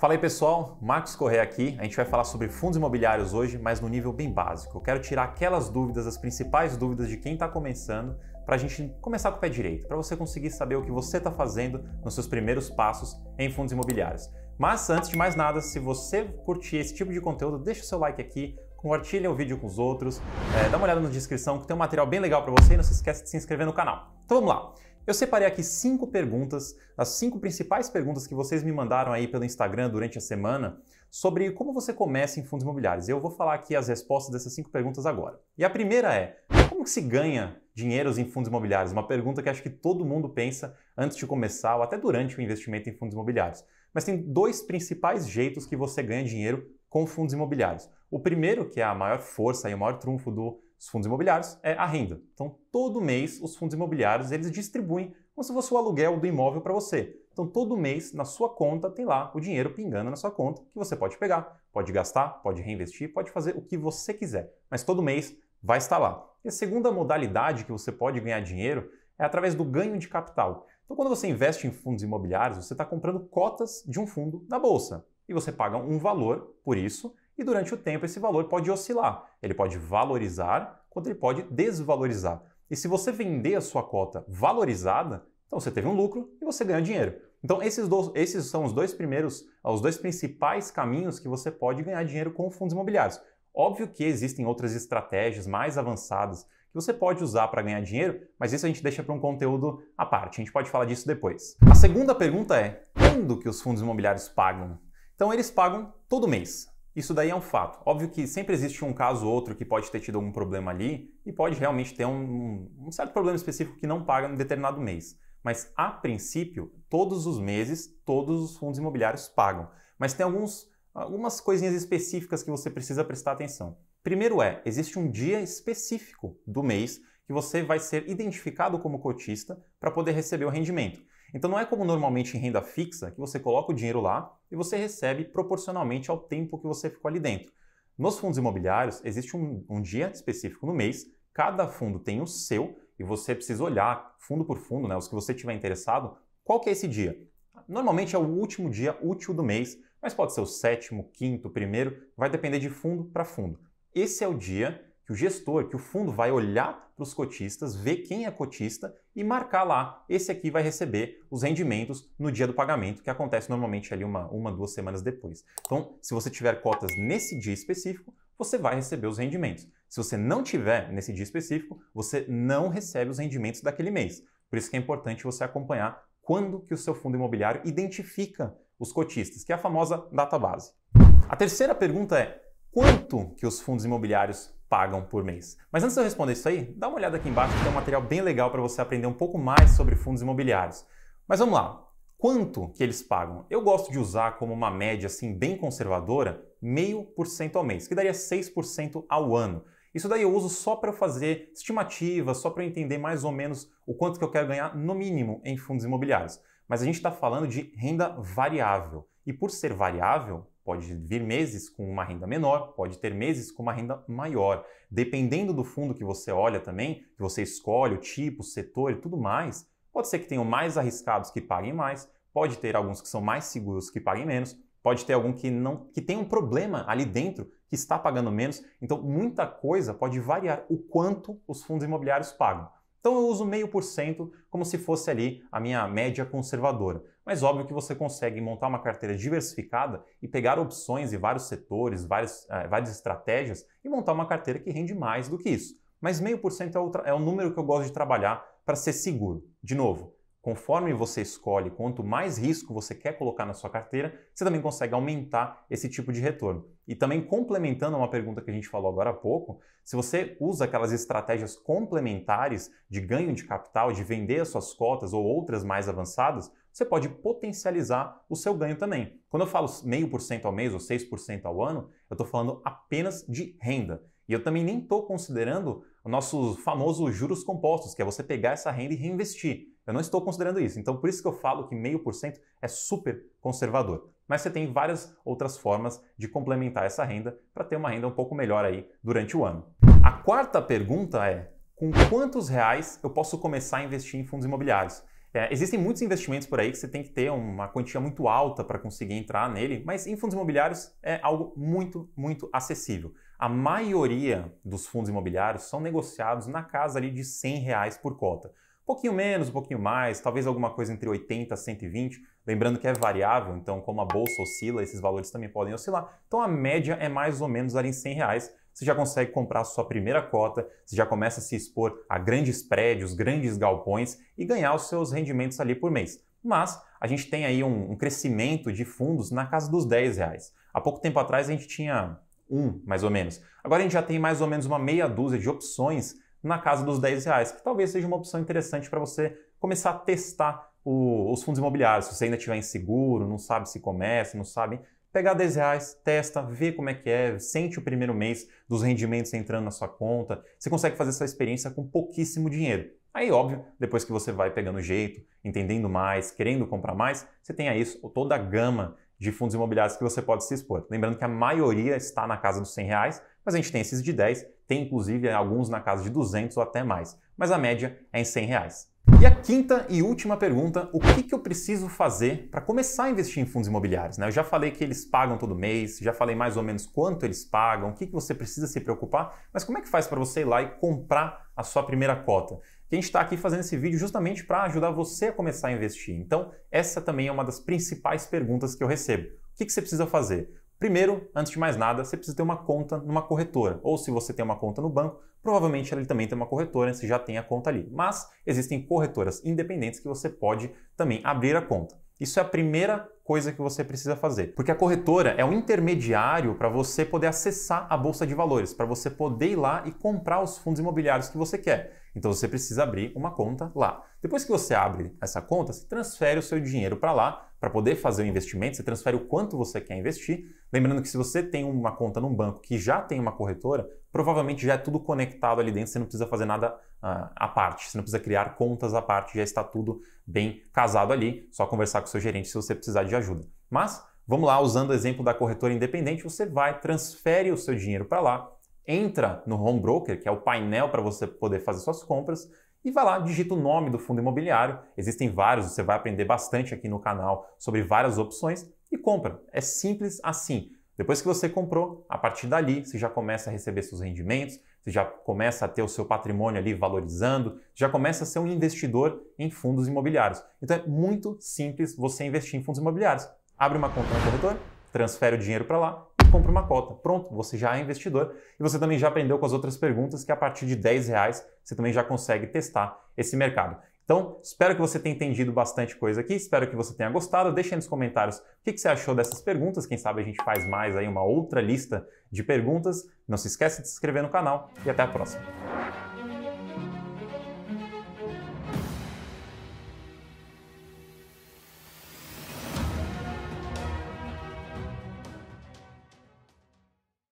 Fala aí pessoal, Marcos Correa aqui. A gente vai falar sobre fundos imobiliários hoje, mas no nível bem básico. Eu quero tirar aquelas dúvidas, as principais dúvidas de quem está começando, para a gente começar com o pé direito, para você conseguir saber o que você está fazendo nos seus primeiros passos em fundos imobiliários. Mas antes de mais nada, se você curtir esse tipo de conteúdo, deixa o seu like aqui, compartilha o vídeo com os outros, é, dá uma olhada na descrição que tem um material bem legal para você e não se esquece de se inscrever no canal. Então vamos lá! Eu separei aqui cinco perguntas, as cinco principais perguntas que vocês me mandaram aí pelo Instagram durante a semana sobre como você começa em fundos imobiliários. Eu vou falar aqui as respostas dessas cinco perguntas agora. E a primeira é: como se ganha dinheiro em fundos imobiliários? Uma pergunta que acho que todo mundo pensa antes de começar ou até durante o investimento em fundos imobiliários. Mas tem dois principais jeitos que você ganha dinheiro com fundos imobiliários. O primeiro, que é a maior força e o maior trunfo do os fundos imobiliários é a renda. Então, todo mês, os fundos imobiliários eles distribuem como se fosse o aluguel do imóvel para você. Então, todo mês, na sua conta, tem lá o dinheiro pingando na sua conta que você pode pegar, pode gastar, pode reinvestir, pode fazer o que você quiser. Mas todo mês vai estar lá. E a segunda modalidade que você pode ganhar dinheiro é através do ganho de capital. Então, quando você investe em fundos imobiliários, você está comprando cotas de um fundo na bolsa e você paga um valor por isso e durante o tempo esse valor pode oscilar. Ele pode valorizar, quanto ele pode desvalorizar. E se você vender a sua cota valorizada, então você teve um lucro e você ganhou dinheiro. Então esses, dois, esses são os dois primeiros, os dois principais caminhos que você pode ganhar dinheiro com fundos imobiliários. Óbvio que existem outras estratégias mais avançadas que você pode usar para ganhar dinheiro, mas isso a gente deixa para um conteúdo à parte. A gente pode falar disso depois. A segunda pergunta é: quando que os fundos imobiliários pagam? Então eles pagam todo mês. Isso daí é um fato. Óbvio que sempre existe um caso ou outro que pode ter tido algum problema ali e pode realmente ter um, um, certo problema específico que não paga em determinado mês. Mas, a princípio, todos os meses, todos os fundos imobiliários pagam. Mas tem alguns, algumas coisinhas específicas que você precisa prestar atenção. Primeiro é, existe um dia específico do mês que você vai ser identificado como cotista para poder receber o rendimento. Então não é como normalmente em renda fixa, que você coloca o dinheiro lá e você recebe proporcionalmente ao tempo que você ficou ali dentro. Nos fundos imobiliários, existe um, um dia específico no mês, cada fundo tem o seu e você precisa olhar fundo por fundo, né, os que você tiver interessado, qual que é esse dia? Normalmente é o último dia útil do mês, mas pode ser o sétimo, quinto, primeiro, vai depender de fundo para fundo. Esse é o dia que o gestor, que o fundo vai olhar para os cotistas, ver quem é cotista e marcar lá, esse aqui vai receber os rendimentos no dia do pagamento, que acontece normalmente ali uma, uma duas semanas depois. Então, se você tiver cotas nesse dia específico, você vai receber os rendimentos. Se você não tiver nesse dia específico, você não recebe os rendimentos daquele mês. Por isso que é importante você acompanhar quando que o seu fundo imobiliário identifica os cotistas, que é a famosa data base. A terceira pergunta é: quanto que os fundos imobiliários pagam por mês. Mas antes de eu responder isso aí, dá uma olhada aqui embaixo que tem um material bem legal para você aprender um pouco mais sobre fundos imobiliários. Mas vamos lá, quanto que eles pagam? Eu gosto de usar como uma média assim bem conservadora, meio por cento ao mês, que daria 6% ao ano. Isso daí eu uso só para fazer estimativas, só para entender mais ou menos o quanto que eu quero ganhar no mínimo em fundos imobiliários. Mas a gente está falando de renda variável. E por ser variável, Pode vir meses com uma renda menor, pode ter meses com uma renda maior. Dependendo do fundo que você olha também, que você escolhe, o tipo, o setor e tudo mais, pode ser que tenham mais arriscados que paguem mais, pode ter alguns que são mais seguros que paguem menos, pode ter algum que não que tem um problema ali dentro que está pagando menos. Então, muita coisa pode variar o quanto os fundos imobiliários pagam. Então eu uso meio por cento como se fosse ali a minha média conservadora. Mas óbvio que você consegue montar uma carteira diversificada e pegar opções e vários setores, várias, uh, eh, várias estratégias e montar uma carteira que rende mais do que isso. Mas meio por cento é o é número que eu gosto de trabalhar para ser seguro. De novo, Conforme você escolhe quanto mais risco você quer colocar na sua carteira, você também consegue aumentar esse tipo de retorno. E também complementando uma pergunta que a gente falou agora há pouco, se você usa aquelas estratégias complementares de ganho de capital, de vender as suas cotas ou outras mais avançadas, você pode potencializar o seu ganho também. Quando eu falo meio por cento ao mês ou 6% ao ano, eu estou falando apenas de renda. E eu também nem estou considerando o nosso famoso juros compostos, que é você pegar essa renda e reinvestir. Eu não estou considerando isso. Então, por isso que eu falo que meio por cento é super conservador. Mas você tem várias outras formas de complementar essa renda para ter uma renda um pouco melhor aí durante o ano. A quarta pergunta é: com quantos reais eu posso começar a investir em fundos imobiliários? É, existem muitos investimentos por aí que você tem que ter uma quantia muito alta para conseguir entrar nele, mas em fundos imobiliários é algo muito, muito acessível. A maioria dos fundos imobiliários são negociados na casa ali de 100 reais por cota. Um pouquinho menos, um pouquinho mais, talvez alguma coisa entre 80 e 120. Lembrando que é variável, então como a bolsa oscila, esses valores também podem oscilar. Então a média é mais ou menos ali em 100 reais. Você já consegue comprar sua primeira cota, você já começa a se expor a grandes prédios, grandes galpões e ganhar os seus rendimentos ali por mês. Mas a gente tem aí um, um crescimento de fundos na casa dos 10 reais. Há pouco tempo atrás a gente tinha um, mais ou menos. Agora a gente já tem mais ou menos uma meia dúzia de opções na casa dos 10 reais, que talvez seja uma opção interessante para você começar a testar o, os fundos imobiliários. Se você ainda estiver inseguro, não sabe se começa, não sabe, pegar 10 reais, testa, vê como é que é, sente o primeiro mês dos rendimentos entrando na sua conta. Você consegue fazer essa experiência com pouquíssimo dinheiro. Aí, óbvio, depois que você vai pegando jeito, entendendo mais, querendo comprar mais, você tem aí toda a gama de fundos imobiliários que você pode se expor. Lembrando que a maioria está na casa dos 100 reais, mas a gente tem esses de 10 tem inclusive alguns na casa de 200 ou até mais, mas a média é em 100 reais. E a quinta e última pergunta, o que, que eu preciso fazer para começar a investir em fundos imobiliários? Né? Eu já falei que eles pagam todo mês, já falei mais ou menos quanto eles pagam, o que, que você precisa se preocupar, mas como é que faz para você ir lá e comprar a sua primeira cota? a gente está aqui fazendo esse vídeo justamente para ajudar você a começar a investir. Então, essa também é uma das principais perguntas que eu recebo. O que, que você precisa fazer? Primeiro, antes de mais nada, você precisa ter uma conta numa corretora, ou se você tem uma conta no banco, provavelmente ele também tem uma corretora, você já tem a conta ali. Mas existem corretoras independentes que você pode também abrir a conta. Isso é a primeira coisa que você precisa fazer, porque a corretora é um intermediário para você poder acessar a bolsa de valores, para você poder ir lá e comprar os fundos imobiliários que você quer. Então você precisa abrir uma conta lá. Depois que você abre essa conta, você transfere o seu dinheiro para lá para poder fazer o investimento, você transfere o quanto você quer investir. Lembrando que se você tem uma conta num banco que já tem uma corretora, provavelmente já é tudo conectado ali dentro, você não precisa fazer nada uh, à parte, você não precisa criar contas à parte, já está tudo bem casado ali, só conversar com o seu gerente se você precisar de ajuda. Mas vamos lá, usando o exemplo da corretora independente, você vai, transfere o seu dinheiro para lá, entra no home broker, que é o painel para você poder fazer suas compras, e vai lá, digita o nome do fundo imobiliário. Existem vários, você vai aprender bastante aqui no canal sobre várias opções e compra. É simples assim. Depois que você comprou, a partir dali você já começa a receber seus rendimentos, você já começa a ter o seu patrimônio ali valorizando, já começa a ser um investidor em fundos imobiliários. Então é muito simples você investir em fundos imobiliários. Abre uma conta no corretor transfere o dinheiro para lá compra uma cota. Pronto, você já é investidor e você também já aprendeu com as outras perguntas que a partir de 10 reais você também já consegue testar esse mercado. Então, espero que você tenha entendido bastante coisa aqui, espero que você tenha gostado. Deixe aí nos comentários o que, você achou dessas perguntas. Quem sabe a gente faz mais aí uma outra lista de perguntas. Não se esqueça de se inscrever no canal e até a próxima.